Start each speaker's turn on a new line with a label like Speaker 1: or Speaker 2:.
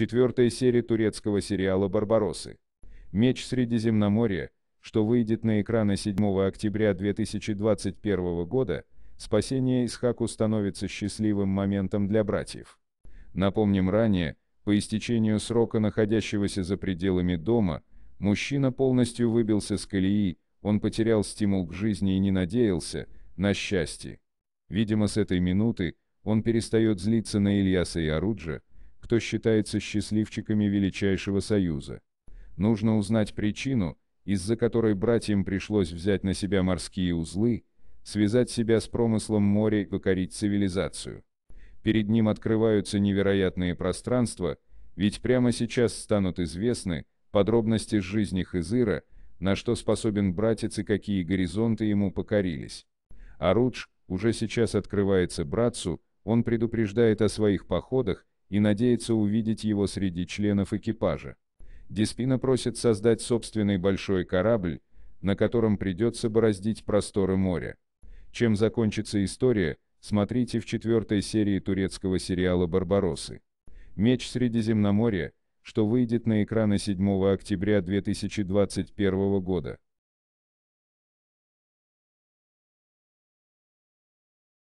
Speaker 1: четвертой серии турецкого сериала «Барбароссы». «Меч Средиземноморья», что выйдет на экраны 7 октября 2021 года, спасение Исхаку становится счастливым моментом для братьев. Напомним ранее, по истечению срока находящегося за пределами дома, мужчина полностью выбился с колеи, он потерял стимул к жизни и не надеялся на счастье. Видимо, с этой минуты он перестает злиться на Ильяса и Оруджа, кто считается счастливчиками Величайшего Союза. Нужно узнать причину, из-за которой братьям пришлось взять на себя морские узлы, связать себя с промыслом моря и покорить цивилизацию. Перед ним открываются невероятные пространства, ведь прямо сейчас станут известны подробности жизни Хызыра, на что способен братец и какие горизонты ему покорились. Арудж уже сейчас открывается братцу, он предупреждает о своих походах, и надеется увидеть его среди членов экипажа. Деспина просит создать собственный большой корабль, на котором придется бороздить просторы моря. Чем закончится история, смотрите в четвертой серии турецкого сериала «Барбароссы». «Меч Средиземноморья», что выйдет на экраны 7 октября 2021 года.